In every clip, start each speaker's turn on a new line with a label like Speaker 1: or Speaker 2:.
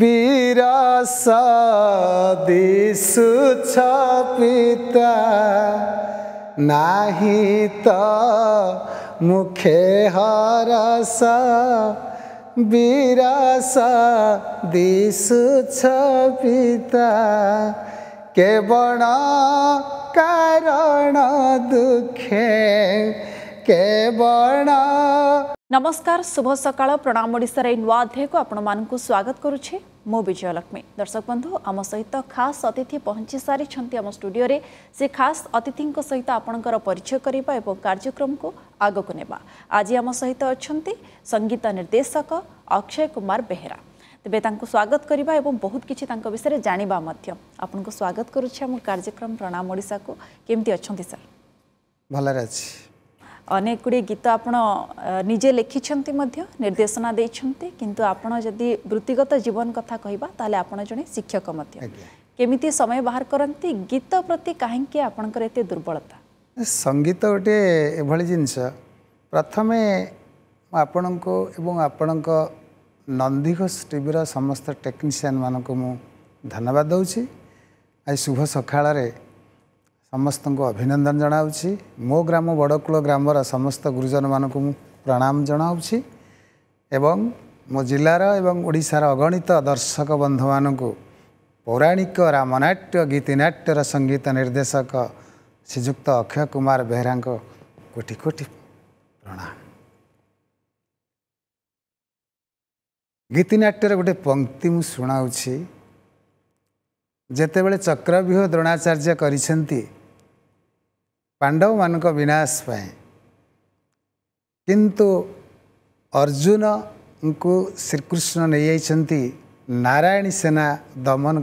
Speaker 1: ବିରସଦିଶୁ ଛପିତା ନାହିଁ ତ ମୁଖେ ହରସ ବିରସ ଦିଶୁ ଛପିତା କେବଳ କାରଣ ଦୁଃଖେ କେବଳ
Speaker 2: নমস্কার শুভ সকাল প্রণাম ওড়িশার এই নূয়া অধ্যায়কু আপনার স্বাগত করুছি মু বিজয় লক্ষ্মী দর্শক বন্ধু আম সহিত খাস অতিথি পৌঁছি সারি আম স্টুডিওরে সে খাস অতিথি সহিত আপনার পরিচয় করা এবং কার্যক্রমকে আগক নেবা আজ আম সহিত অনেক সঙ্গীত নির্দেশক অক্ষয় কুমার বেহেরা তেবে তাঁকু স্বাগত করা এবং বহুত কিছু তাঁক বিষয়ে জাঁয়া আপনার স্বাগত করুছি আম কার্যক্রম প্রণাম ওড়িশাকু কেমতি অনেক স্যার ভালো আছে ଅନେକ ଗୁଡ଼ିଏ ଗୀତ ଆପଣ ନିଜେ ଲେଖିଛନ୍ତି ମଧ୍ୟ ନିର୍ଦ୍ଦେଶନା ଦେଇଛନ୍ତି କିନ୍ତୁ ଆପଣ ଯଦି ବୃତ୍ତିଗତ ଜୀବନ କଥା କହିବା ତାହେଲେ ଆପଣ ଜଣେ ଶିକ୍ଷକ ମଧ୍ୟ କେମିତି ସମୟ ବାହାର କରନ୍ତି ଗୀତ ପ୍ରତି କାହିଁକି ଆପଣଙ୍କର ଏତେ ଦୁର୍ବଳତା
Speaker 1: ସଙ୍ଗୀତ ଗୋଟିଏ ଏଭଳି ଜିନିଷ ପ୍ରଥମେ ମୁଁ ଆପଣଙ୍କୁ ଏବଂ ଆପଣଙ୍କ ନନ୍ଦିଘୋଷ ଟିଭିର ସମସ୍ତ ଟେକ୍ନିସିଆନ୍ ମାନଙ୍କୁ ମୁଁ ଧନ୍ୟବାଦ ଦେଉଛି ଆଜି ଶୁଭ ସକାଳରେ ସମସ୍ତଙ୍କୁ ଅଭିନନ୍ଦନ ଜଣାଉଛି ମୋ ଗ୍ରାମ ବଡ଼କୁଳ ଗ୍ରାମର ସମସ୍ତ ଗୁରୁଜନମାନଙ୍କୁ ମୁଁ ପ୍ରଣାମ ଜଣାଉଛି ଏବଂ ମୋ ଜିଲ୍ଲାର ଏବଂ ଓଡ଼ିଶାର ଅଗଣିତ ଦର୍ଶକ ବନ୍ଧୁମାନଙ୍କୁ ପୌରାଣିକ ରାମନାଟ୍ୟ ଗୀତିନାଟ୍ୟର ସଙ୍ଗୀତ ନିର୍ଦ୍ଦେଶକ ଶ୍ରୀଯୁକ୍ତ ଅକ୍ଷୟ କୁମାର ବେହେରାଙ୍କ କୋଟି କୋଟି ପ୍ରଣାମ ଗୀତିନାଟ୍ୟର ଗୋଟେ ପଙ୍କ୍ତି ମୁଁ ଶୁଣାଉଛି ଯେତେବେଳେ ଚକ୍ରବ୍ୟୁହ ଦ୍ରୋଣାଚାର୍ଯ୍ୟ କରିଛନ୍ତି पाण्डव म विनाश पाए कि अर्जुन श्रीकृष्ण नारायणी सेना दमन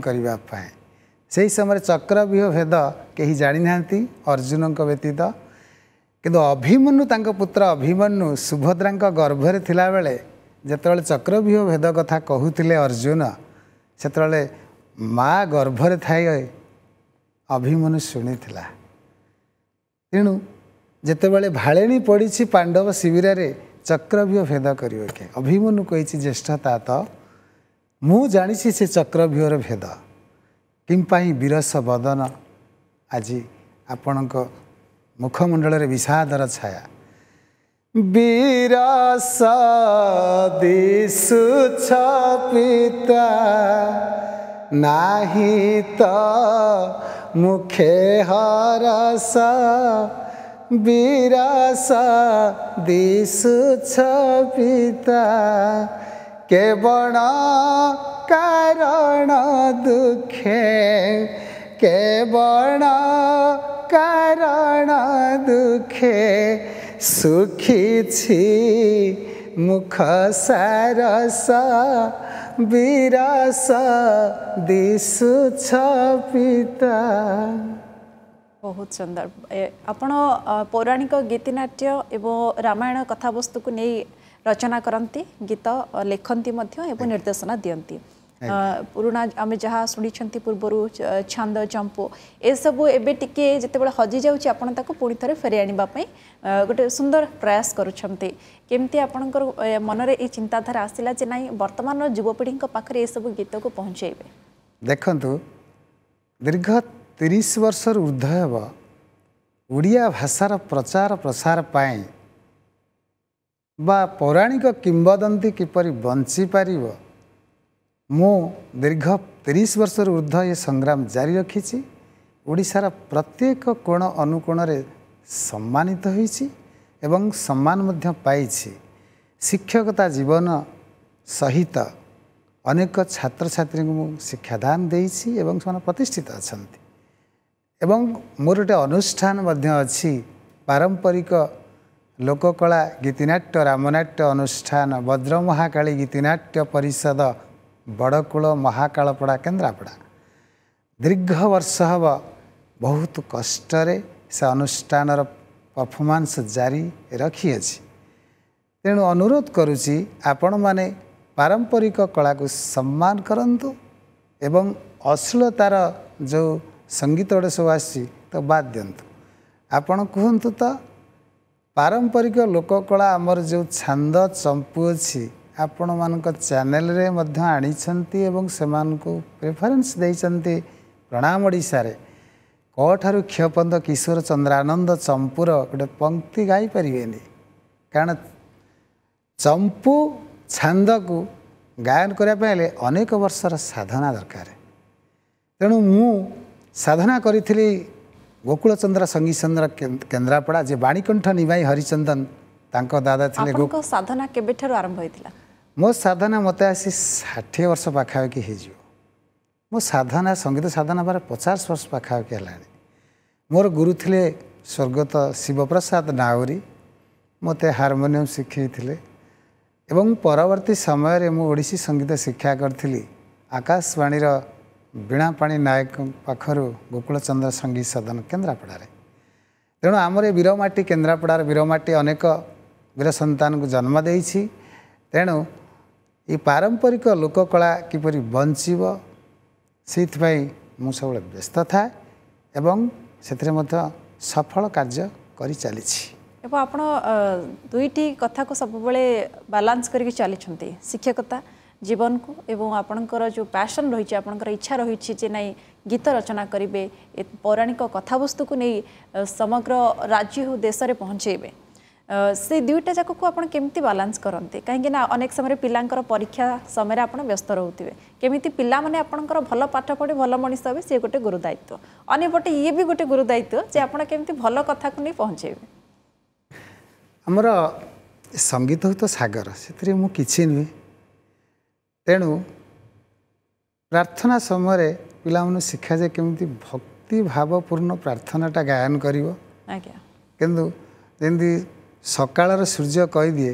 Speaker 1: समय चक्रहु भेद केही जाने अर्जुनको व्यतीत अभिमनु त पुत्र अभिमन्यु सुभद्राको बेले जतिबेला बेले विहु भेद कथा कि अर्जुन सतेबे मा गर्भले थाय अभिमु शुनि ତେଣୁ ଯେତେବେଳେ ଭାଳେଣି ପଡ଼ିଛି ପାଣ୍ଡବ ଶିବିରରେ ଚକ୍ରବ୍ୟୁହ ଭେଦ କରିବ କେ ଅଭିମନୁ କହିଛି ଜ୍ୟେଷ୍ଠ ତା ତ ମୁଁ ଜାଣିଛି ସେ ଚକ୍ରବ୍ୟୁହର ଭେଦ କିମ୍ପାଇଁ ବିରସ ବଦନ ଆଜି ଆପଣଙ୍କ ମୁଖମଣ୍ଡଳରେ ବିଷାଦର ଛାୟା ବିରସ ଦିଶୁଛ ପିତା ନାହିଁ ତ मुखे हरसा बिरासा दिशुछ पिता केवण कारण दुखे केवण कारण दुखे सुखी छी मुख सारसा ବିରାସ ଦିଶୁଛ ପିତା
Speaker 2: ବହୁତ ସୁନ୍ଦର ଆପଣ ପୌରାଣିକ ଗୀତିନାଟ୍ୟ ଏବଂ ରାମାୟଣ କଥାବସ୍ତୁକୁ ନେଇ ରଚନା କରନ୍ତି ଗୀତ ଲେଖନ୍ତି ମଧ୍ୟ ଏବଂ ନିର୍ଦ୍ଦେଶନା ଦିଅନ୍ତି ପୁରୁଣା ଆମେ ଯାହା ଶୁଣିଛନ୍ତି ପୂର୍ବରୁ ଛାନ୍ଦ ଚମ୍ପ ଏସବୁ ଏବେ ଟିକେ ଯେତେବେଳେ ହଜିଯାଉଛି ଆପଣ ତାକୁ ପୁଣି ଥରେ ଫେରାଇ ଆଣିବା ପାଇଁ ଗୋଟେ ସୁନ୍ଦର ପ୍ରୟାସ କରୁଛନ୍ତି କେମିତି ଆପଣଙ୍କର ମନରେ ଏଇ ଚିନ୍ତାଧାରା ଆସିଲା ଯେ ନାହିଁ ବର୍ତ୍ତମାନର ଯୁବପିଢ଼ିଙ୍କ ପାଖରେ ଏସବୁ ଗୀତକୁ ପହଞ୍ଚାଇବେ
Speaker 1: ଦେଖନ୍ତୁ ଦୀର୍ଘ ତିରିଶ ବର୍ଷରୁ ଉର୍ଦ୍ଧ ହେବ ଓଡ଼ିଆ ଭାଷାର ପ୍ରଚାର ପ୍ରସାର ପାଇଁ ବା ପୌରାଣିକ କିମ୍ବଦନ୍ତୀ କିପରି ବଞ୍ଚିପାରିବ ମୁଁ ଦୀର୍ଘ ତିରିଶ ବର୍ଷରୁ ଉର୍ଦ୍ଧ୍ୱ ଏ ସଂଗ୍ରାମ ଜାରି ରଖିଛି ଓଡ଼ିଶାର ପ୍ରତ୍ୟେକ କୋଣ ଅନୁକୋଣରେ ସମ୍ମାନିତ ହୋଇଛି ଏବଂ ସମ୍ମାନ ମଧ୍ୟ ପାଇଛି ଶିକ୍ଷକତା ଜୀବନ ସହିତ ଅନେକ ଛାତ୍ରଛାତ୍ରୀଙ୍କୁ ମୁଁ ଶିକ୍ଷାଦାନ ଦେଇଛି ଏବଂ ସେମାନେ ପ୍ରତିଷ୍ଠିତ ଅଛନ୍ତି ଏବଂ ମୋର ଗୋଟେ ଅନୁଷ୍ଠାନ ମଧ୍ୟ ଅଛି ପାରମ୍ପରିକ ଲୋକକଳା ଗୀତିନାଟ୍ୟ ରାମନାଟ୍ୟ ଅନୁଷ୍ଠାନ ବଜ୍ରମହାକାଳୀ ଗୀତିନାଟ୍ୟ ପରିଷଦ ବଡ଼କୁଳ ମହାକାଳପଡ଼ା କେନ୍ଦ୍ରାପଡ଼ା ଦୀର୍ଘ ବର୍ଷ ହେବ ବହୁତ କଷ୍ଟରେ ସେ ଅନୁଷ୍ଠାନର ପରଫମାନ୍ସ ଜାରି ରଖିଅଛି ତେଣୁ ଅନୁରୋଧ କରୁଛି ଆପଣମାନେ ପାରମ୍ପରିକ କଳାକୁ ସମ୍ମାନ କରନ୍ତୁ ଏବଂ ଅଶ୍ଳୀଳତାର ଯେଉଁ ସଙ୍ଗୀତ ଗୁଡ଼େ ସବୁ ଆସିଛି ତ ବାଦ୍ ଦିଅନ୍ତୁ ଆପଣ କୁହନ୍ତୁ ତ ପାରମ୍ପରିକ ଲୋକକଳା ଆମର ଯେଉଁ ଛାନ୍ଦ ଚମ୍ପୁ ଅଛି ଆପଣମାନଙ୍କ ଚ୍ୟାନେଲରେ ମଧ୍ୟ ଆଣିଛନ୍ତି ଏବଂ ସେମାନଙ୍କୁ ପ୍ରିଫରେନ୍ସ ଦେଇଛନ୍ତି ପ୍ରଣାମ ଓଡ଼ିଶାରେ କେଉଁଠାରୁ କ୍ଷପନ୍ଦ କିଶୋର ଚନ୍ଦ୍ରାନନ୍ଦ ଚମ୍ପୁର ଗୋଟେ ପଙ୍କ୍ତି ଗାଇପାରିବେନି କାରଣ ଚମ୍ପୁ ଛାନ୍ଦକୁ ଗାୟନ କରିବା ପାଇଁ ହେଲେ ଅନେକ ବର୍ଷର ସାଧନା ଦରକାର ତେଣୁ ମୁଁ ସାଧନା କରିଥିଲି ଗୋକୁଳଚନ୍ଦ୍ର ସଙ୍ଗୀତ ଚନ୍ଦ୍ର କେନ୍ଦ୍ରାପଡ଼ା ଯେ ବାଣୀକଣ୍ଠ ନିମାଇ ହରିଚନ୍ଦନ ତାଙ୍କ ଦାଦା ଥିଲେ
Speaker 2: ସାଧନା କେବେଠାରୁ ଆରମ୍ଭ ହୋଇଥିଲା
Speaker 1: ମୋ ସାଧନା ମୋତେ ଆସି ଷାଠିଏ ବର୍ଷ ପାଖାପାଖି ହେଇଯିବ ମୋ ସାଧନା ସଙ୍ଗୀତ ସାଧନା ପରେ ପଚାଶ ବର୍ଷ ପାଖାପାଖି ହେଲାଣି ମୋର ଗୁରୁ ଥିଲେ ସ୍ୱର୍ଗତ ଶିବପ୍ରସାଦ ନାଉରୀ ମୋତେ ହାରମୋନିୟମ୍ ଶିଖାଇଥିଲେ ଏବଂ ପରବର୍ତ୍ତୀ ସମୟରେ ମୁଁ ଓଡ଼ିଶୀ ସଙ୍ଗୀତ ଶିକ୍ଷା କରିଥିଲି ଆକାଶବାଣୀର ବୀଣାପାଣି ନାୟକଙ୍କ ପାଖରୁ ଗୋକୁଳଚନ୍ଦ୍ର ସଙ୍ଗୀତ ସଦନ କେନ୍ଦ୍ରାପଡ଼ାରେ ତେଣୁ ଆମର ଏ ବୀରମାଟି କେନ୍ଦ୍ରାପଡ଼ାର ବୀରମାଟି ଅନେକ ବୀର ସନ୍ତାନକୁ ଜନ୍ମ ଦେଇଛି ତେଣୁ ଏ ପାରମ୍ପରିକ ଲୋକକଳା କିପରି ବଞ୍ଚିବ ସେଇଥିପାଇଁ ମୁଁ ସବୁବେଳେ ବ୍ୟସ୍ତ ଥାଏ ଏବଂ ସେଥିରେ ମଧ୍ୟ ସଫଳ କାର୍ଯ୍ୟ କରି ଚାଲିଛି
Speaker 2: ଏବଂ ଆପଣ ଦୁଇଟି କଥାକୁ ସବୁବେଳେ ବାଲାନ୍ସ କରିକି ଚାଲିଛନ୍ତି ଶିକ୍ଷକତା ଜୀବନକୁ ଏବଂ ଆପଣଙ୍କର ଯେଉଁ ପ୍ୟାସନ୍ ରହିଛି ଆପଣଙ୍କର ଇଚ୍ଛା ରହିଛି ଯେ ନାଇଁ ଗୀତ ରଚନା କରିବେ ପୌରାଣିକ କଥାବସ୍ତୁକୁ ନେଇ ସମଗ୍ର ରାଜ୍ୟ ହେଉ ଦେଶରେ ପହଞ୍ଚାଇବେ ସେ ଦୁଇଟା ଯାକକୁ ଆପଣ କେମିତି ବାଲାନ୍ସ କରନ୍ତି କାହିଁକି ନା ଅନେକ ସମୟରେ ପିଲାଙ୍କର ପରୀକ୍ଷା ସମୟରେ ଆପଣ ବ୍ୟସ୍ତ ରହୁଥିବେ କେମିତି ପିଲାମାନେ ଆପଣଙ୍କର ଭଲ ପାଠ ପଢ଼ି ଭଲ ମଣିଷ ହେବେ ସିଏ ଗୋଟେ ଗୁରୁଦାୟିତ୍ୱ ଦାୟିତ୍ୱ ଅନ୍ୟପଟେ ଇଏ ବି ଗୋଟେ ଗୁରୁଦାୟିତ୍ୱ ଯେ ଆପଣ କେମିତି ଭଲ କଥାକୁ ନେଇ ପହଞ୍ଚାଇବେ
Speaker 1: ଆମର ସଙ୍ଗୀତ ହେଉ ତ ସାଗର ସେଥିରେ ମୁଁ କିଛି ନୁହେଁ ତେଣୁ ପ୍ରାର୍ଥନା ସମୟରେ ପିଲାମାନେ ଶିଖାଯାଏ କେମିତି ଭକ୍ତି ଭାବପୂର୍ଣ୍ଣ ପ୍ରାର୍ଥନାଟା ଗାୟନ କରିବ ଆଜ୍ଞା କିନ୍ତୁ ଯେମିତି ସକାଳର ସୂର୍ଯ୍ୟ କହିଦିଏ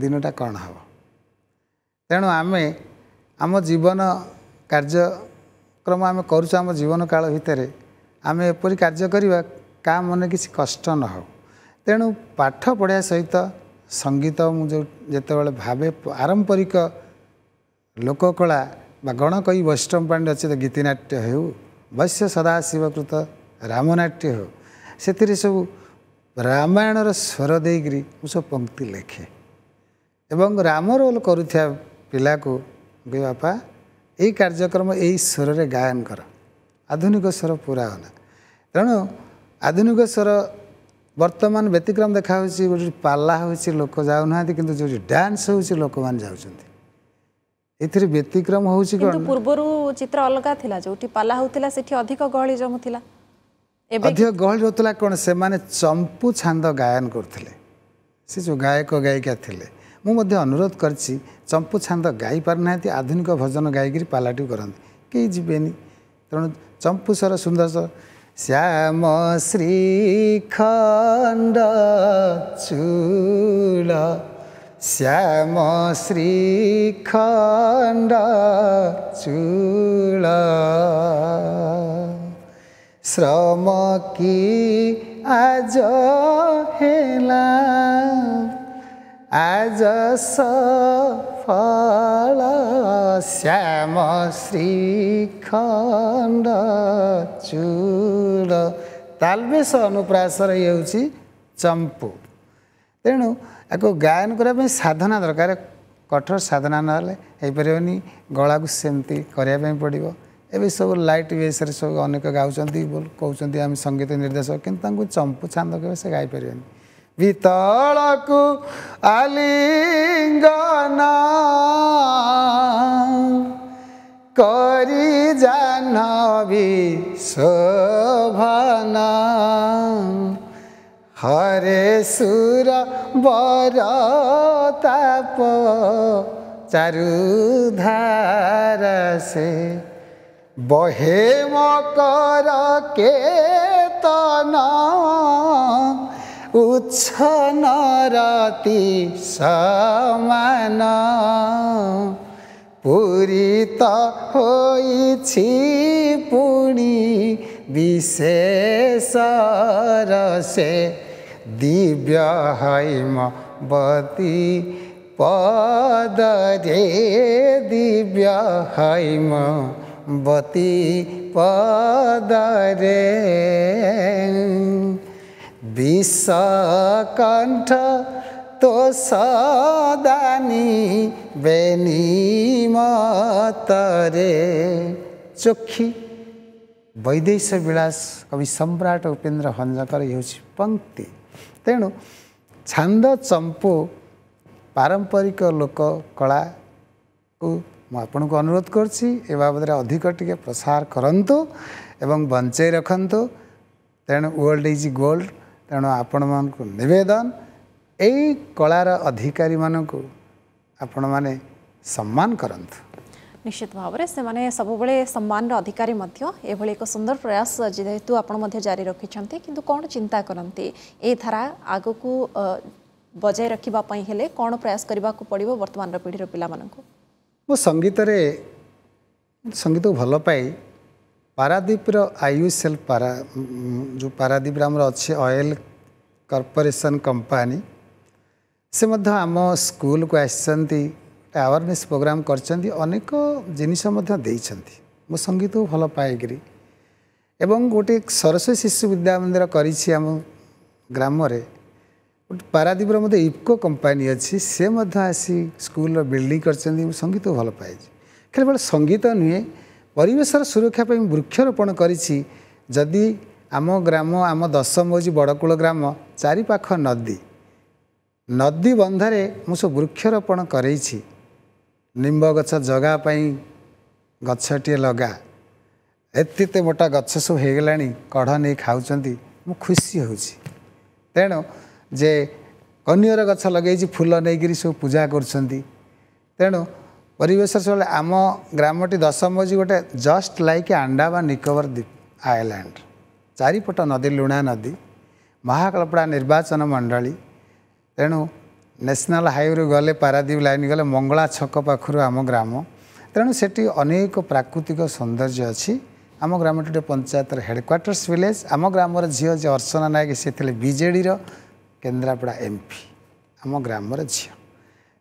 Speaker 1: ଦିନଟା କ'ଣ ହେବ ତେଣୁ ଆମେ ଆମ ଜୀବନ କାର୍ଯ୍ୟକ୍ରମ ଆମେ କରୁଛୁ ଆମ ଜୀବନ କାଳ ଭିତରେ ଆମେ ଏପରି କାର୍ଯ୍ୟ କରିବା କାହା ମନେ କିଛି କଷ୍ଟ ନ ହେଉ ତେଣୁ ପାଠ ପଢ଼ିବା ସହିତ ସଙ୍ଗୀତ ମୁଁ ଯେଉଁ ଯେତେବେଳେ ଭାବେ ପାରମ୍ପରିକ ଲୋକକଳା ବା ଗଣ କହି ବୈଷ୍ଣବ ପାଣ୍ଡେ ଅଛି ତ ଗୀତିନାଟ୍ୟ ହେଉ ବୈଶ୍ୟ ସଦାଶିବକୃତ ରାମନାଟ୍ୟ ହେଉ ସେଥିରେ ସବୁ ରାମାୟଣର ସ୍ୱର ଦେଇକରି ମୁଁ ସବୁ ପଙ୍କ୍ତି ଲେଖେ ଏବଂ ରାମ ରୋଲ କରୁଥିବା ପିଲାକୁ କହିବି ବାପା ଏଇ କାର୍ଯ୍ୟକ୍ରମ ଏଇ ସ୍ୱରରେ ଗାୟନ କର ଆଧୁନିକ ସ୍ୱର ପୁରା ହେଲା ତେଣୁ ଆଧୁନିକ ସ୍ୱର ବର୍ତ୍ତମାନ ବ୍ୟତିକ୍ରମ ଦେଖାହେଉଛି ଗୋଟେ ପାଲା ହେଉଛି ଲୋକ ଯାଉନାହାନ୍ତି କିନ୍ତୁ ଯେଉଁଠି ଡ୍ୟାନ୍ସ ହେଉଛି ଲୋକମାନେ ଯାଉଛନ୍ତି ଏଥିରେ ବ୍ୟତିକ୍ରମ ହେଉଛି କ'ଣ
Speaker 2: ପୂର୍ବରୁ ଚିତ୍ର ଅଲଗା ଥିଲା ଯେଉଁଠି ପାଲା ହେଉଥିଲା ସେଠି ଅଧିକ ଗହଳି ଜମୁଥିଲା ଅଧିକ
Speaker 1: ଗହଳି ହେଉଥିଲା କ'ଣ ସେମାନେ ଚମ୍ପୁ ଛାନ୍ଦ ଗାୟନ କରୁଥିଲେ ସେ ଯେଉଁ ଗାୟକ ଗାୟିକା ଥିଲେ ମୁଁ ମଧ୍ୟ ଅନୁରୋଧ କରିଛି ଚମ୍ପୁ ଛାନ୍ଦ ଗାଇପାରୁନାହାନ୍ତି ଆଧୁନିକ ଭଜନ ଗାଇକିରି ପାଲାଟି କରନ୍ତି କେହି ଯିବେନି ତେଣୁ ଚମ୍ପୁ ସ୍ୱର ସୁନ୍ଦର ସ୍ୱର ଶ୍ୟାମ ଶ୍ରୀଖଣ୍ଡ ଚୁଳ ଶ୍ୟାମ ଶ୍ରୀଖଣ୍ଡ ଚୁଳ ଶ୍ରମ କି ଆଜ ହେଲା ଆଜ ସଫଳ ଶ୍ୟାମ ଶ୍ରୀଖଣ୍ଡ ଚୁଡ ତାଲବେଶ ଅନୁପ୍ରାସର ଇଏ ହେଉଛି ଚମ୍ପୁ ତେଣୁ ଏହାକୁ ଗାୟନ କରିବା ପାଇଁ ସାଧନା ଦରକାର କଠୋର ସାଧନା ନହେଲେ ହେଇପାରିବନି ଗଳାକୁ ସେମିତି କରିବା ପାଇଁ ପଡ଼ିବ ଏବେ ସବୁ ଲାଇଟ୍ ବେସ୍ରେ ସବୁ ଅନେକ ଗାଉଛନ୍ତି କହୁଛନ୍ତି ଆମେ ସଙ୍ଗୀତ ନିର୍ଦ୍ଦେଶକ କିନ୍ତୁ ତାଙ୍କୁ ଚମ୍ପୁ ଛାନ୍ଦ କେବେ ସେ ଗାଇପାରିବେନି ଭିତଳକୁ ଆଲିଙ୍ଗନ କରି ଜାନ ବି ଶୋଭନ ହରେ ସୁର ବର ତାପ ଚାରୁ ଧାର ସେ বহে মকর কে তনা উচ্ছন রাতি সমান পূরিত হইছি পুণি বিশেষ রসে দিব্য হৈমবতী পদরে দিব্য হৈম बती पद रे तो सदानी बेनी मत रे चोखी वैदेश विलास कवि सम्राट उपेन्द्र हन्जकर यो छ पंक्ति तेणु छन्द चम्पू पारम्परिक लोक कला म को अनुरोध गर्छु ए अधिक टिक प्रसार एवं ए बञ्चाइ रकु वर्ल्ड इज गोल्ड आपण अधिकारिन् सम्मान कन्
Speaker 2: निश्चित भावना सबैबे सम्मान अधिकारिन् एक सुंदर प्रयास आिर कन् चिन्ता धारा आगको बजाइ रक प्रयास गर्दा पर्व बर्ती र पि
Speaker 1: ମୁଁ ସଙ୍ଗୀତରେ ସଙ୍ଗୀତକୁ ଭଲ ପାଏ ପାରାଦ୍ୱୀପର ଆୟୁଷ ସେଲ୍ ପାରା ଯେଉଁ ପାରାଦ୍ୱୀପରେ ଆମର ଅଛି ଅଏଲ କର୍ପୋରେସନ୍ କମ୍ପାନୀ ସେ ମଧ୍ୟ ଆମ ସ୍କୁଲକୁ ଆସିଛନ୍ତି ଆୱାରନେସ୍ ପ୍ରୋଗ୍ରାମ୍ କରିଛନ୍ତି ଅନେକ ଜିନିଷ ମଧ୍ୟ ଦେଇଛନ୍ତି ମୋ ସଙ୍ଗୀତକୁ ଭଲ ପାଇକିରି ଏବଂ ଗୋଟିଏ ସରସ୍ୱତୀ ଶିଶୁ ବିଦ୍ୟା ମନ୍ଦିର କରିଛି ଆମ ଗ୍ରାମରେ ଗୋଟେ ପାରାଦୀପର ମଧ୍ୟ ଇଫ୍କୋ କମ୍ପାନୀ ଅଛି ସେ ମଧ୍ୟ ଆସି ସ୍କୁଲର ବିଲ୍ଡିଂ କରିଛନ୍ତି ମୁଁ ସଙ୍ଗୀତ ଭଲ ପାଇଛି ଖାଲି ବେଳେ ସଙ୍ଗୀତ ନୁହେଁ ପରିବେଶର ସୁରକ୍ଷା ପାଇଁ ମୁଁ ବୃକ୍ଷରୋପଣ କରିଛି ଯଦି ଆମ ଗ୍ରାମ ଆମ ଦଶମ ହେଉଛି ବଡ଼କୁଳ ଗ୍ରାମ ଚାରିପାଖ ନଦୀ ନଦୀ ବନ୍ଧରେ ମୁଁ ସବୁ ବୃକ୍ଷରୋପଣ କରେଇଛି ନିମ୍ବ ଗଛ ଜଗା ପାଇଁ ଗଛଟିଏ ଲଗା ଏତେ ଏତେ ମୋଟା ଗଛ ସବୁ ହୋଇଗଲାଣି କଢ଼ ନେଇ ଖାଉଛନ୍ତି ମୁଁ ଖୁସି ହେଉଛି ତେଣୁ ଯେ କନିଅର ଗଛ ଲଗେଇଛି ଫୁଲ ନେଇକରି ସବୁ ପୂଜା କରୁଛନ୍ତି ତେଣୁ ପରିବେଶ ସେତେବେଳେ ଆମ ଗ୍ରାମଟି ଦଶମ ହେଉଛି ଗୋଟେ ଜଷ୍ଟ ଲାଇକ୍ ଆଣ୍ଡାମାନ ନିକୋବର ଦ୍ୱୀପ ଆଇଲ୍ୟାଣ୍ଡ ଚାରିପଟ ନଦୀ ଲୁଣା ନଦୀ ମହାକଳ୍ପଡ଼ା ନିର୍ବାଚନ ମଣ୍ଡଳୀ ତେଣୁ ନ୍ୟାସନାଲ୍ ହାଇୱେରୁ ଗଲେ ପାରାଦ୍ୱୀପ ଲାଇନ୍ ଗଲେ ମଙ୍ଗଳା ଛକ ପାଖରୁ ଆମ ଗ୍ରାମ ତେଣୁ ସେଠି ଅନେକ ପ୍ରାକୃତିକ ସୌନ୍ଦର୍ଯ୍ୟ ଅଛି ଆମ ଗ୍ରାମଟି ପଞ୍ଚାୟତର ହେଡ଼କ୍ୱାର୍ଟର୍ସ ଭିଲେଜ୍ ଆମ ଗ୍ରାମର ଝିଅ ଯିଏ ଅର୍ଚ୍ଚନା ନାୟକ ସେ ଥିଲେ ବିଜେଡ଼ିର କେନ୍ଦ୍ରାପଡ଼ା ଏମ୍ ପି ଆମ ଗ୍ରାମର ଝିଅ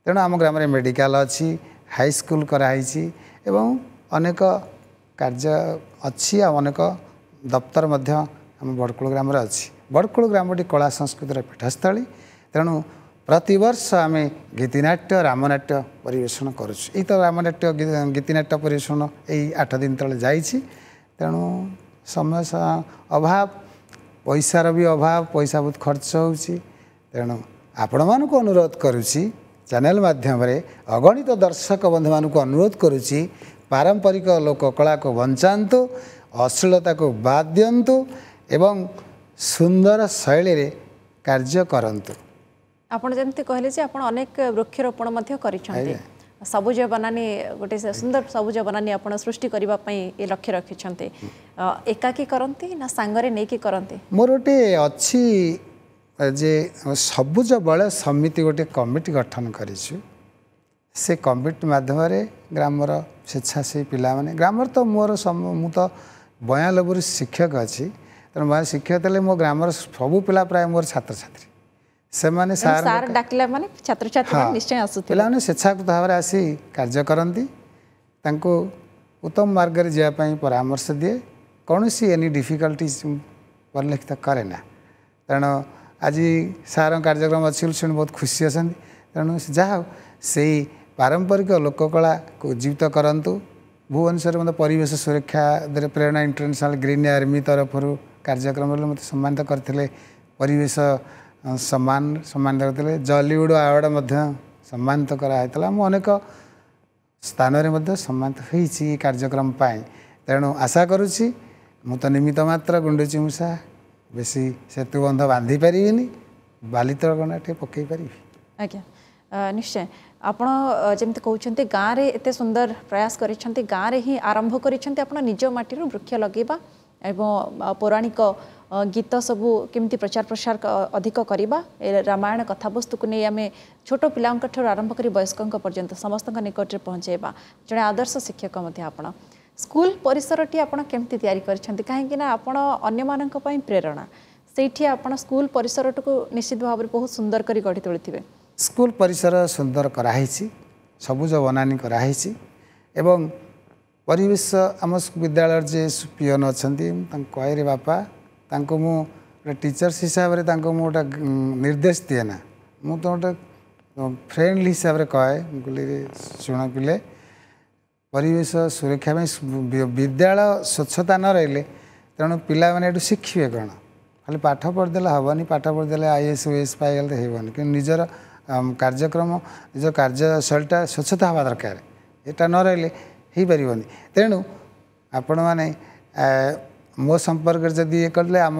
Speaker 1: ତେଣୁ ଆମ ଗ୍ରାମରେ ମେଡ଼ିକାଲ ଅଛି ହାଇସ୍କୁଲ କରାହେଇଛି ଏବଂ ଅନେକ କାର୍ଯ୍ୟ ଅଛି ଆଉ ଅନେକ ଦପ୍ତର ମଧ୍ୟ ଆମ ବଡ଼କୁଳ ଗ୍ରାମରେ ଅଛି ବଡ଼କୁଳ ଗ୍ରାମଟି କଳା ସଂସ୍କୃତିର ପୀଠସ୍ଥଳୀ ତେଣୁ ପ୍ରତିବର୍ଷ ଆମେ ଗୀତିନାଟ୍ୟ ରାମନାଟ୍ୟ ପରିବେଷଣ କରୁଛୁ ଏଇ ତ ରାମନାଟ୍ୟ ଗୀତିନାଟ୍ୟ ପରିବେଷଣ ଏଇ ଆଠ ଦିନ ତଳେ ଯାଇଛି ତେଣୁ ସମୟ ଅଭାବ ପଇସାର ବି ଅଭାବ ପଇସା ବହୁତ ଖର୍ଚ୍ଚ ହେଉଛି ତେଣୁ ଆପଣମାନଙ୍କୁ ଅନୁରୋଧ କରୁଛି ଚ୍ୟାନେଲ ମାଧ୍ୟମରେ ଅଗଣିତ ଦର୍ଶକ ବନ୍ଧୁମାନଙ୍କୁ ଅନୁରୋଧ କରୁଛି ପାରମ୍ପରିକ ଲୋକକଳାକୁ ବଞ୍ଚାନ୍ତୁ ଅଶ୍ଳୀଳତାକୁ ବାଦ ଦିଅନ୍ତୁ ଏବଂ ସୁନ୍ଦର ଶୈଳୀରେ କାର୍ଯ୍ୟ କରନ୍ତୁ
Speaker 2: ଆପଣ ଯେମିତି କହିଲେ ଯେ ଆପଣ ଅନେକ ବୃକ୍ଷରୋପଣ ମଧ୍ୟ କରିଛନ୍ତି ଆଜ୍ଞା ସବୁଜ ବନାନୀ ଗୋଟେ ସୁନ୍ଦର ସବୁଜ ବନାନୀ ଆପଣ ସୃଷ୍ଟି କରିବା ପାଇଁ ଏ ଲକ୍ଷ୍ୟ ରଖିଛନ୍ତି ଏକାକୀ କରନ୍ତି ନା ସାଙ୍ଗରେ ନେଇକି କରନ୍ତି
Speaker 1: ମୋର ଗୋଟେ ଅଛି ଯେ ସବୁଜ ବଳ ସମିତି ଗୋଟେ କମିଟି ଗଠନ କରିଛୁ ସେ କମିଟି ମାଧ୍ୟମରେ ଗ୍ରାମର ସ୍ୱେଚ୍ଛାସେବୀ ପିଲାମାନେ ଗ୍ରାମରେ ତ ମୋର ମୁଁ ତ ବୟାଲବୁରୀ ଶିକ୍ଷକ ଅଛି ତେଣୁ ଶିକ୍ଷକ ଥିଲେ ମୋ ଗ୍ରାମର ସବୁ ପିଲା ପ୍ରାୟ ମୋର ଛାତ୍ରଛାତ୍ରୀ माने माने सार
Speaker 2: डाकला छात्र छात्र
Speaker 1: आसी कार्य करंती कति उत्तम मार्ग रे मर्गरे परामर्श दिए कोनोसी एनी पर डिफिकल्टे आज सार कार्यक्रम कार्क सुन बहुत खुसी को जीवित करंतु उज्जीवित गरौँ भुवनश्व परिवेश सुरक्षा दे प्रेरणा इन्टरनेसनाल ग्रीन आर्मी तरफ तरफरूक्रम म सम्मान गरिब ସମ୍ମାନ ସମ୍ମାନିତ କରିଥିଲେ ଜଲିଉଡ଼ ଆୱାର୍ଡ଼ ମଧ୍ୟ ସମ୍ମାନିତ କରାହୋଇଥିଲା ମୁଁ ଅନେକ ସ୍ଥାନରେ ମଧ୍ୟ ସମ୍ମାନିତ ହୋଇଛି ଏ କାର୍ଯ୍ୟକ୍ରମ ପାଇଁ ତେଣୁ ଆଶା କରୁଛି ମୁଁ ତ ନିମିତ୍ତ ମାତ୍ର ଗୁଣ୍ଡୁଚି ମୂଷା ବେଶୀ ସେତୁବନ୍ଧ ବାନ୍ଧି ପାରିବିନି ବାଲିତଳ ଗଣା ଟିକେ ପକାଇ ପାରିବି
Speaker 2: ଆଜ୍ଞା ନିଶ୍ଚୟ ଆପଣ ଯେମିତି କହୁଛନ୍ତି ଗାଁରେ ଏତେ ସୁନ୍ଦର ପ୍ରୟାସ କରିଛନ୍ତି ଗାଁରେ ହିଁ ଆରମ୍ଭ କରିଛନ୍ତି ଆପଣ ନିଜ ମାଟିରୁ ବୃକ୍ଷ ଲଗାଇବା ଏବଂ ପୌରାଣିକ ଗୀତ ସବୁ କେମିତି ପ୍ରଚାର ପ୍ରସାର ଅଧିକ କରିବା ଏ ରାମାୟଣ କଥାବସ୍ତୁକୁ ନେଇ ଆମେ ଛୋଟ ପିଲାଙ୍କ ଠାରୁ ଆରମ୍ଭ କରି ବୟସ୍କଙ୍କ ପର୍ଯ୍ୟନ୍ତ ସମସ୍ତଙ୍କ ନିକଟରେ ପହଞ୍ଚାଇବା ଜଣେ ଆଦର୍ଶ ଶିକ୍ଷକ ମଧ୍ୟ ଆପଣ ସ୍କୁଲ ପରିସରଟି ଆପଣ କେମିତି ତିଆରି କରିଛନ୍ତି କାହିଁକିନା ଆପଣ ଅନ୍ୟମାନଙ୍କ ପାଇଁ ପ୍ରେରଣା ସେଇଠି ଆପଣ ସ୍କୁଲ ପରିସରଟିକୁ ନିଶ୍ଚିତ ଭାବରେ ବହୁତ ସୁନ୍ଦର କରି ଗଢ଼ି ତୋଳିଥିବେ ସ୍କୁଲ
Speaker 1: ପରିସର ସୁନ୍ଦର କରାହେଇଛି ସବୁଜ ବନାନୀ କରାହେଇଛି ଏବଂ परिवेश आम विद्यालय जे पियो अहिले के रे बापा मु तिचर्स हिसाबले त निर्देश दिएना म त फ्रेन्डली हिसाबले केके परिवेश सुरक्षा में विद्यालय स्वच्छता न पिला ता शिख्य कन खाली पाठ पढिदेले हेन पाठ पढिदेले आइएस ओएस पाइगनिजर कार्क्रम निज कार्य स्वच्छता हवा हेर्ने एटा नरहे ହେଇପାରିବନି ତେଣୁ ଆପଣମାନେ ମୋ ସମ୍ପର୍କରେ ଯଦି ଇଏ କଲେ ଆମ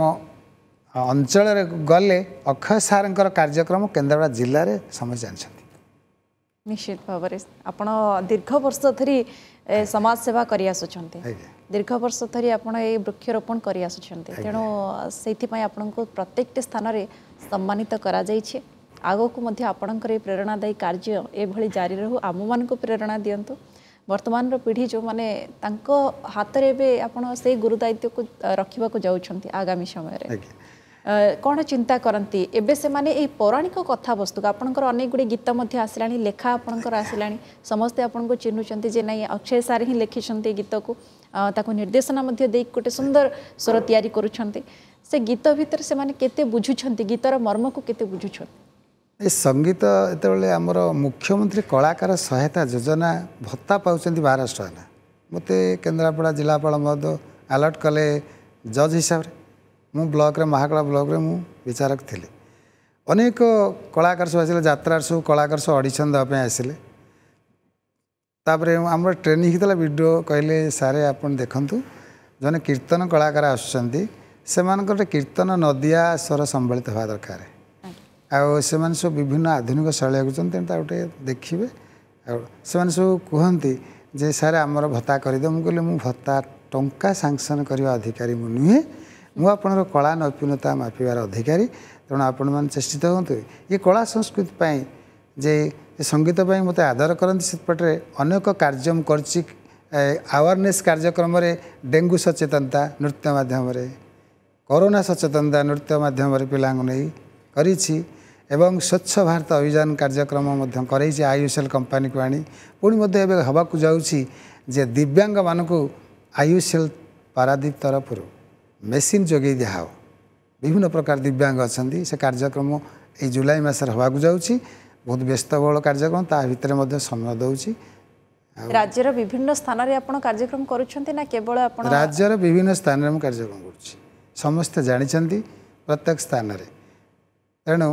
Speaker 1: ଅଞ୍ଚଳରେ ଗଲେ ଅକ୍ଷୟ ସାର୍ଙ୍କର କାର୍ଯ୍ୟକ୍ରମ କେନ୍ଦ୍ରାପଡ଼ା ଜିଲ୍ଲାରେ ସମସ୍ତେ ଜାଣିଛନ୍ତି
Speaker 2: ନିଶ୍ଚିତ ଭାବରେ ଆପଣ ଦୀର୍ଘ ବର୍ଷ ଧରି ସମାଜସେବା କରିଆସୁଛନ୍ତି ଦୀର୍ଘ ବର୍ଷ ଧରି ଆପଣ ଏଇ ବୃକ୍ଷରୋପଣ କରିଆସୁଛନ୍ତି ତେଣୁ ସେଇଥିପାଇଁ ଆପଣଙ୍କୁ ପ୍ରତ୍ୟେକଟି ସ୍ଥାନରେ ସମ୍ମାନିତ କରାଯାଇଛି ଆଗକୁ ମଧ୍ୟ ଆପଣଙ୍କର ଏଇ ପ୍ରେରଣାଦାୟୀ କାର୍ଯ୍ୟ ଏଭଳି ଜାରି ରହୁ ଆମମାନଙ୍କୁ ପ୍ରେରଣା ଦିଅନ୍ତୁ वर्तमान पिँढी जो म हात आप गुरुदको रखेको आगामी समयमा कन चिन्ता पौराणिक कथावस्तु आपणको अनेकगुडी गीत आसलाखा आपण्ड आसला चिह्नु नै अक्षय सारे हिँ लेखिचन गीत कुनै निर्देशना गते सुंदर स्वर तिरि गीतभित्रे बुझु गीत र मर्मको केते बुझुन्छ
Speaker 1: ଏ ସଙ୍ଗୀତ ଯେତେବେଳେ ଆମର ମୁଖ୍ୟମନ୍ତ୍ରୀ କଳାକାର ସହାୟତା ଯୋଜନା ଭତ୍ତା ପାଉଛନ୍ତି ବାରଶହ ଟଙ୍କା ନା ମୋତେ କେନ୍ଦ୍ରାପଡ଼ା ଜିଲ୍ଲାପାଳ ମଧ୍ୟ ଆଲର୍ଟ କଲେ ଜଜ୍ ହିସାବରେ ମୁଁ ବ୍ଲକରେ ମହାକଳା ବ୍ଲକରେ ମୁଁ ବିଚାରକ ଥିଲି ଅନେକ କଳାକାର ସବୁ ଆସିଲେ ଯାତ୍ରାରେ ସବୁ କଳାକାର ସବୁ ଅଡ଼ିସନ୍ ଦେବା ପାଇଁ ଆସିଲେ ତା'ପରେ ଆମର ଟ୍ରେନିଂ ହେଇଥିଲା ଭିଡ଼ିଓ କହିଲେ ସାର୍ ଆପଣ ଦେଖନ୍ତୁ ଜଣେ କୀର୍ତ୍ତନ କଳାକାର ଆସୁଛନ୍ତି ସେମାନଙ୍କର କୀର୍ତ୍ତନ ନଦିଆ ସ୍ୱର ସମ୍ବଳିତ ହେବା ଦରକାର ଆଉ ସେମାନେ ସବୁ ବିଭିନ୍ନ ଆଧୁନିକ ଶୈଳୀ ହେଉଛନ୍ତି ତେଣୁ ତା ଗୋଟେ ଦେଖିବେ ଆଉ ସେମାନେ ସବୁ କୁହନ୍ତି ଯେ ସାର୍ ଆମର ଭତ୍ତା କରିଦେବ ମୁଁ କହିଲି ମୁଁ ଭତ୍ତା ଟଙ୍କା ସାଙ୍କସନ୍ କରିବା ଅଧିକାରୀ ମୁଁ ନୁହେଁ ମୁଁ ଆପଣଙ୍କର କଳା ନୈପୁଣ୍ୟତା ମାପିବାର ଅଧିକାରୀ ତେଣୁ ଆପଣମାନେ ଚେଷ୍ଟିତ ହୁଅନ୍ତୁ ଇଏ କଳା ସଂସ୍କୃତି ପାଇଁ ଯେ ସଙ୍ଗୀତ ପାଇଁ ମୋତେ ଆଦର କରନ୍ତି ସେପଟରେ ଅନେକ କାର୍ଯ୍ୟ ମୁଁ କରିଛି ଆୱାରନେସ୍ କାର୍ଯ୍ୟକ୍ରମରେ ଡେଙ୍ଗୁ ସଚେତନତା ନୃତ୍ୟ ମାଧ୍ୟମରେ କରୋନା ସଚେତନତା ନୃତ୍ୟ ମାଧ୍ୟମରେ ପିଲାଙ୍କୁ ନେଇ କରିଛି এবং স্বচ্ছ ভারত অভিযান কার্যক্রম মধ্যে করাইছে আইএসএল কোম্পানিকে আনি পুଣି ମଧ୍ୟ ଏବେ ହେବାକୁ ଯାଉଛି ଯେ ଦିବ୍ୟାଙ୍ଗମାନଙ୍କୁ ଆଇୟୁସିଏଲ୍ ପାରାଦୀପ ତରଫରୁ ମେସିନ୍ ଯୋଗାଇ ଦିଆହେବ ବିଭିନ୍ନ ପ୍ରକାର ଦିବ୍ୟାଙ୍ଗ ଅଛନ୍ତି ସେ କାର୍ଯ୍ୟକ୍ରମ ଏଇ ଜୁଲାଇ ମାସରେ ହେବାକୁ ଯାଉଛି ବହୁତ ବ୍ୟସ୍ତବହୁଳ କାର୍ଯ୍ୟକ୍ରମ ତା ଭିତରେ ମଧ୍ୟ ସମୟ ଦେଉଛି
Speaker 2: ରାଜ୍ୟର ବିଭିନ୍ନ ସ୍ଥାନରେ ଆପଣ କାର୍ଯ୍ୟକ୍ରମ କରୁଛନ୍ତି ନା କେବଳ ଆପଣ
Speaker 1: ରାଜ୍ୟର ବିଭିନ୍ନ ସ୍ଥାନରେ ମୁଁ କାର୍ଯ୍ୟକ୍ରମ କରୁଛି ସମସ୍ତେ ଜାଣିଛନ୍ତି ପ୍ରତ୍ୟେକ ସ୍ଥାନରେ ତେଣୁ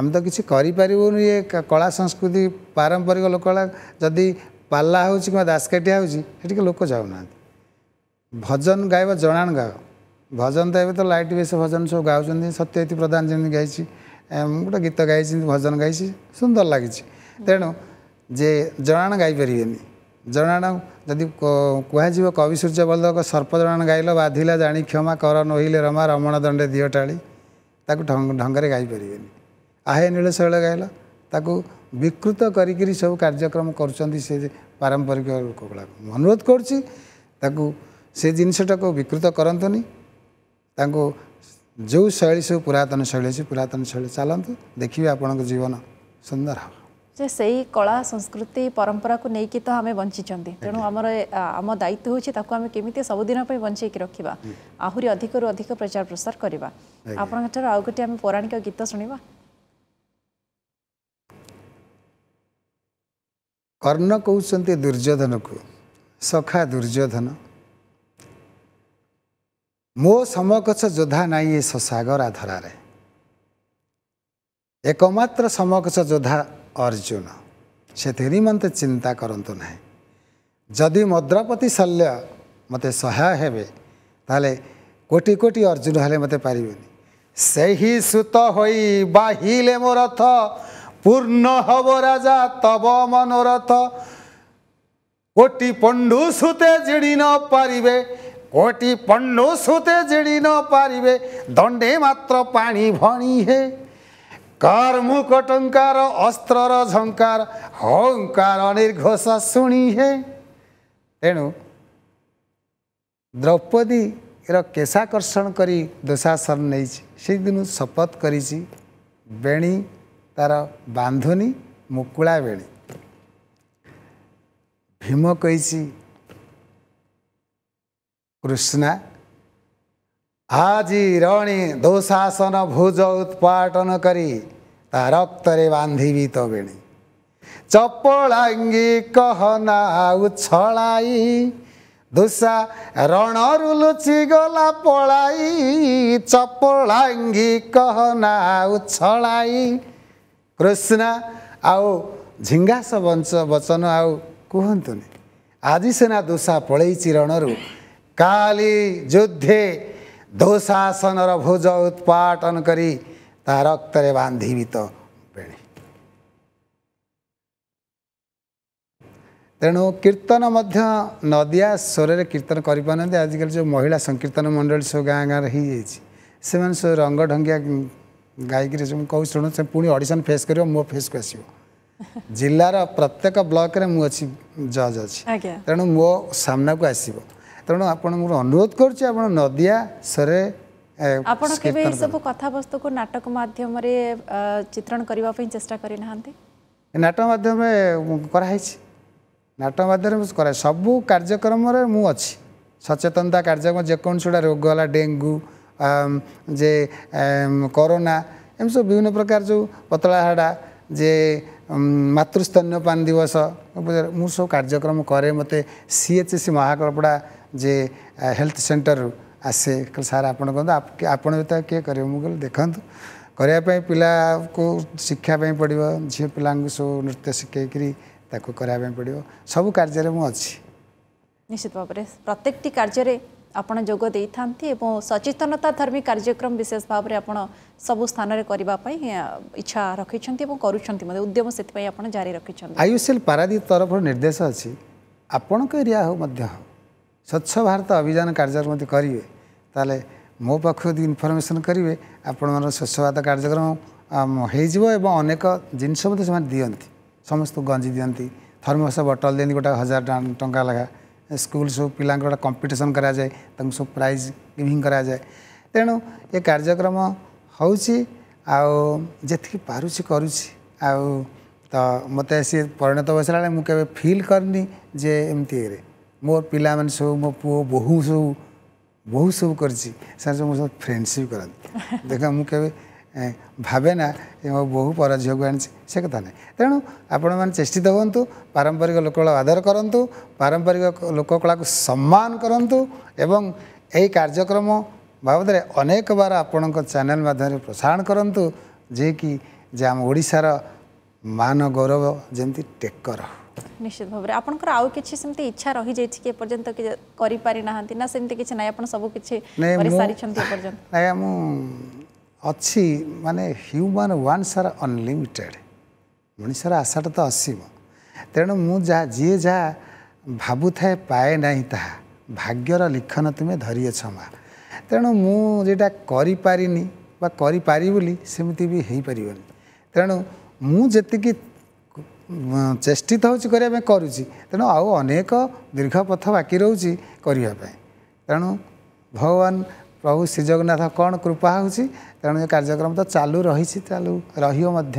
Speaker 1: परबु नि यस्कृति पारम्परिक लोकलादि पाला हौ कम्बा दासकाठियाउँछ लोक जाउँदै भजन गाइब जनाण गायो भजन त एउटा लाइट बेस भजन सब गाउँचो सत्य प्रधान गाइस गए गीत गाइ भजन गुन्दर लाग्छ तेणु जे जनाण गाई पारे नि कवि सूर्य कुर्याब सर्प जाइल बाधि जाने क्षमा रमा रमण दण्डे दिली ତାକୁ ଢଙ୍ଗରେ ଗାଇପାରିବେନି ଆହେ ନୀଳ ଶୈଳ ଗାଇଲା ତାକୁ ବିକୃତ କରିକିରି ସବୁ କାର୍ଯ୍ୟକ୍ରମ କରୁଛନ୍ତି ସେ ପାରମ୍ପରିକ ଲୋକଗୁଡ଼ାକ ମୁଁ ଅନୁରୋଧ କରୁଛି ତାକୁ ସେ ଜିନିଷଟାକୁ ବିକୃତ କରନ୍ତୁନି ତାଙ୍କୁ ଯେଉଁ ଶୈଳୀ ସବୁ ପୁରାତନ ଶୈଳୀ ଅଛି ପୁରାତନ ଶୈଳୀ ଚାଲନ୍ତୁ ଦେଖିବେ ଆପଣଙ୍କ ଜୀବନ ସୁନ୍ଦର ହେବ
Speaker 2: ଯେ ସେଇ କଳା ସଂସ୍କୃତି ପରମ୍ପରାକୁ ନେଇକି ତ ଆମେ ବଞ୍ଚିଛନ୍ତି ତେଣୁ ଆମର ଆମ ଦାୟିତ୍ୱ ହେଉଛି ତାକୁ ଆମେ କେମିତି ସବୁଦିନ ପାଇଁ ବଞ୍ଚେଇକି ରଖିବା ଆହୁରି ଅଧିକରୁ ଅଧିକ ପ୍ରଚାର ପ୍ରସାର କରିବା ଆପଣଙ୍କଠାରୁ ଆଉ ଗୋଟିଏ ଆମେ ପୌରାଣିକ ଗୀତ ଶୁଣିବା
Speaker 1: କର୍ଣ୍ଣ କହୁଛନ୍ତି ଦୁର୍ଯ୍ୟୋଧନକୁ ସଖା ଦୁର୍ଯ୍ୟୋଧନ ମୋ ସମକଛ ଯୋଦ୍ଧା ନାହିଁ ଏ ସସାଗରା ଧରାରେ ଏକମାତ୍ର ସମକଛ ଯୋଦ୍ଧା ଅର୍ଜୁନ ସେଥି ନିମନ୍ତେ ଚିନ୍ତା କରନ୍ତୁ ନାହିଁ ଯଦି ମଦ୍ରାପତି ଶଲ୍ୟ ମୋତେ ସହାୟ ହେବେ ତାହେଲେ କୋଟି କୋଟି ଅର୍ଜୁନ ହେଲେ ମୋତେ ପାରିବେନି ସେହି ସୂତ ହୋଇ ବାହିଲେ ମୋ ରଥ ପୂର୍ଣ୍ଣ ହବ ରାଜା ତବ ମନୋରଥ କୋଟି ପଣ୍ଡୁ ସୁତେ ଜିଣି ନ ପାରିବେ କୋଟି ପଣ୍ଡୁ ସୁତେ ଜିଣି ନ ପାରିବେ ଦଣ୍ଡେ ମାତ୍ର ପାଣି ଭଣି ହେ କର୍ମୁକ ଟଙ୍କାର ଅସ୍ତ୍ରର ଝଙ୍କାର ହଙ୍କାର ନିର୍ଘୋଷ ଶୁଣି ହେ ତେଣୁ ଦ୍ରୌପଦୀର କେଶାକର୍ଷଣ କରି ଦୋଷାସନ ନେଇଛି ସେଇଦିନୁ ଶପଥ କରିଛି ବେଣୀ ତାର ବାନ୍ଧୁନି ମୁକୁଳା ବେଣୀ ଭୀମ କହିଛି କୃଷ୍ଣା ଆଜି ରଣୀ ଦୁଶାସନ ଭୁଜ ଉତ୍ପାଟନ କରି ତା ରକ୍ତରେ ବାନ୍ଧିବି ତବିଣୀ ଚପଳାଙ୍ଗି କହନା ଆଉ ଛଳାଇ ଦୁଶା ରଣରୁ ଲୁଚି ଗଲା ପଳାଇ ଚପଳାଙ୍ଗି କହନା ଆଉ ଛଳାଇ କୃଷ୍ଣ ଆଉ ଝିଙ୍ଗାସ ବଂଶ ବଚନ ଆଉ କୁହନ୍ତୁନି ଆଜି ସିନା ଦୁଶା ପଳେଇଛି ରଣରୁ କାଲି ଯୁଦ୍ଧେ ଦୋଷାସନର ଭୋଜ ଉତ୍ପାଟନ କରି ତା ରକ୍ତରେ ବାନ୍ଧିବି ତ ବେଳେ ତେଣୁ କୀର୍ତ୍ତନ ମଧ୍ୟ ନଦିଆ ସ୍ୱରରେ କୀର୍ତ୍ତନ କରିପାରୁନାହାନ୍ତି ଆଜିକାଲି ଯେଉଁ ମହିଳା ସଂକୀର୍ତ୍ତନ ମଣ୍ଡଳୀ ସବୁ ଗାଁ ଗାଁରେ ହେଇଯାଇଛି ସେମାନେ ସବୁ ରଙ୍ଗ ଢଙ୍ଗିଆ ଗାଇକିରି ଯେଉଁ କହୁ ଶୁଣୁ ସେ ପୁଣି ଅଡ଼ିସନ୍ ଫେସ୍ କରିବ ମୋ ଫେସ୍କୁ ଆସିବ ଜିଲ୍ଲାର ପ୍ରତ୍ୟେକ ବ୍ଲକରେ ମୁଁ ଅଛି ଜଜ୍ ଅଛି ତେଣୁ ମୋ ସାମ୍ନାକୁ ଆସିବ ତେଣୁ ଆପଣଙ୍କୁ ଅନୁରୋଧ କରୁଛି ଆପଣ ନଦିଆ ସରେ ଆପଣ କେବେ ଏସବୁ
Speaker 2: କଥାବସ୍ତୁକୁ ନାଟକ ମାଧ୍ୟମରେ ଚିତ୍ରଣ କରିବା ପାଇଁ ଚେଷ୍ଟା କରିନାହାନ୍ତି
Speaker 1: ନାଟକ ମାଧ୍ୟମରେ କରାହେଇଛି ନାଟକ ମାଧ୍ୟମରେ କରାଏ ସବୁ କାର୍ଯ୍ୟକ୍ରମରେ ମୁଁ ଅଛି ସଚେତନତା କାର୍ଯ୍ୟକ୍ରମ ଯେକୌଣସି ଗୋଟେ ରୋଗ ହେଲା ଡେଙ୍ଗୁ ଯେ କରୋନା ଏମିତି ସବୁ ବିଭିନ୍ନ ପ୍ରକାର ଯେଉଁ ପତଳା ହାଡ଼ା ଯେ ମାତୃସ୍ତନ୍ୟପାନ ଦିବସ ମୁଁ ସବୁ କାର୍ଯ୍ୟକ୍ରମ କରେ ମୋତେ ସି ଏଚ୍ ସି ମହାକଳ୍ପଡ଼ା ଯେ ହେଲ୍ଥ ସେଣ୍ଟରରୁ ଆସେ କହିଲେ ସାର୍ ଆପଣ କହନ୍ତୁ ଆପଣ ଯେତେବେଳେ କିଏ କରିବ ମୁଁ କହିଲି ଦେଖନ୍ତୁ କରିବା ପାଇଁ ପିଲାକୁ ଶିକ୍ଷା ପାଇଁ ପଡ଼ିବ ଝିଅ ପିଲାଙ୍କୁ ସବୁ ନୃତ୍ୟ ଶିଖେଇକିରି ତାକୁ କରିବା ପାଇଁ ପଡ଼ିବ ସବୁ କାର୍ଯ୍ୟରେ ମୁଁ ଅଛି
Speaker 2: ନିଶ୍ଚିତ ଭାବରେ ପ୍ରତ୍ୟେକଟି କାର୍ଯ୍ୟରେ ଆପଣ ଯୋଗ ଦେଇଥାନ୍ତି ଏବଂ ସଚେତନତା ଧର୍ମୀ କାର୍ଯ୍ୟକ୍ରମ ବିଶେଷ ଭାବରେ ଆପଣ ସବୁ ସ୍ଥାନରେ କରିବା ପାଇଁ ଇଚ୍ଛା ରଖିଛନ୍ତି ଏବଂ କରୁଛନ୍ତି ମଧ୍ୟ ଉଦ୍ୟମ ସେଥିପାଇଁ ଆପଣ ଜାରି ରଖିଛନ୍ତି
Speaker 1: ଆଇ ୟୁ ସେଲ୍ ପାରାଦୀପ ତରଫରୁ ନିର୍ଦ୍ଦେଶ ଅଛି ଆପଣଙ୍କ ଏରିଆ ହେଉ ମଧ୍ୟ ହେଉ स्वच्छ भारत अभियान कर्जी गरे तो पक्ष इनफर्मेसन गरे आप स्वच्छ भारत कार्य अनेक जिन्स दिनको गजिदि थर्मस बटल दिए हजार टङा लगा स्कुल सब पिटा कम्पिटन राजा सबै प्राइज गिभिङ तार्क हौ चाहिँ आउँ पारुछ गरु आउ मतेसी परिणत भइसके म फिल कि जे एमिएर ମୋ ପିଲାମାନେ ସବୁ ମୋ ପୁଅ ବୋହୁ ସବୁ ବହୁତ ସବୁ କରିଛି ସେମାନେ ସବୁ ମୋ ସହିତ ଫ୍ରେଣ୍ଡସିପ୍ କରନ୍ତି ଦେଖ ମୁଁ କେବେ ଭାବେ ନା ମୋ ବୋହୁ ପର ଝିଅକୁ ଆଣିଛି ସେ କଥା ନାହିଁ ତେଣୁ ଆପଣମାନେ ଚେଷ୍ଟିତ ହୁଅନ୍ତୁ ପାରମ୍ପରିକ ଲୋକକଳା ଆଦର କରନ୍ତୁ ପାରମ୍ପରିକ ଲୋକକଳାକୁ ସମ୍ମାନ କରନ୍ତୁ ଏବଂ ଏହି କାର୍ଯ୍ୟକ୍ରମ ବାବଦରେ ଅନେକ ବାର ଆପଣଙ୍କ ଚ୍ୟାନେଲ୍ ମାଧ୍ୟମରେ ପ୍ରସାରଣ କରନ୍ତୁ ଯିଏକି ଯେ ଆମ ଓଡ଼ିଶାର ମାନ ଗୌରବ ଯେମିତି ଟେକ ରହୁ
Speaker 2: ନିଶ୍ଚିତ ଭାବରେ ଆପଣଙ୍କର ଆଉ କିଛି ସେମିତି ଇଚ୍ଛା ରହିଯାଇଛି କି ଏପର୍ଯ୍ୟନ୍ତ କରିପାରି ନାହାନ୍ତି ନା ସେମିତି କିଛି ନାହିଁ ଆପଣ ସବୁ କିଛି ଆଜ୍ଞା
Speaker 1: ମୁଁ ଅଛି ମାନେ ହ୍ୟୁମାନ୍ ୱାନ୍ସ ଆର୍ ଅନଲିମିଟେଡ୍ ମଣିଷର ଆଶାଟା ତ ଅସୀମ ତେଣୁ ମୁଁ ଯାହା ଯିଏ ଯାହା ଭାବୁଥାଏ ପାଏ ନାହିଁ ତାହା ଭାଗ୍ୟର ଲିଖନ ତୁମେ ଧରିଅଛ ମା ତେଣୁ ମୁଁ ଯେଟା କରିପାରିନି ବା କରିପାରିବି ବୋଲି ସେମିତି ବି ହେଇପାରିବନି ତେଣୁ ମୁଁ ଯେତିକି ଚେଷ୍ଟିତ ହେଉଛି କରିବା ପାଇଁ କରୁଛି ତେଣୁ ଆଉ ଅନେକ ଦୀର୍ଘ ପଥ ବାକି ରହୁଛି କରିବା ପାଇଁ ତେଣୁ ଭଗବାନ ପ୍ରଭୁ ଶ୍ରୀଜଗନ୍ନାଥ କ'ଣ କୃପା ହେଉଛି ତେଣୁ ଏ କାର୍ଯ୍ୟକ୍ରମ ତ ଚାଲୁ ରହିଛି ଚାଲୁ ରହିବ ମଧ୍ୟ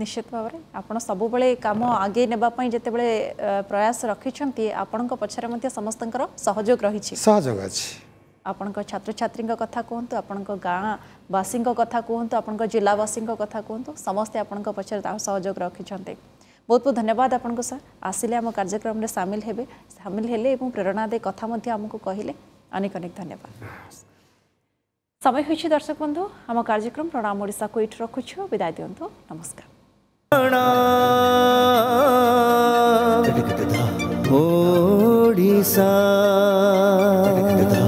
Speaker 2: ନିଶ୍ଚିତ ଭାବରେ ଆପଣ ସବୁବେଳେ କାମ ଆଗେଇ ନେବା ପାଇଁ ଯେତେବେଳେ ପ୍ରୟାସ ରଖିଛନ୍ତି ଆପଣଙ୍କ ପଛରେ ମଧ୍ୟ ସମସ୍ତଙ୍କର ସହଯୋଗ ରହିଛି ସହଯୋଗ ଅଛି ଆପଣଙ୍କ ଛାତ୍ରଛାତ୍ରୀଙ୍କ କଥା କୁହନ୍ତୁ ଆପଣଙ୍କ ଗାଁ ବାସୀଙ୍କ କଥା କୁହନ୍ତୁ ଆପଣଙ୍କ ଜିଲ୍ଲାବାସୀଙ୍କ କଥା କୁହନ୍ତୁ ସମସ୍ତେ ଆପଣଙ୍କ ପଛରେ ତାହା ସହଯୋଗ ରଖିଛନ୍ତି बहुत बहुत धन्यवाद आपण को सर आसिले हम कार्यक्रम रे शामिल हेबे शामिल हेले एवं प्रेरणा दे कथा मध्य हम को कहिले अनेक अनेक धन्यवाद समय होई दर्शक बंधु हम कार्यक्रम प्रणाम ओडिसा को इठ रखु छ विदाई दियंतु नमस्कार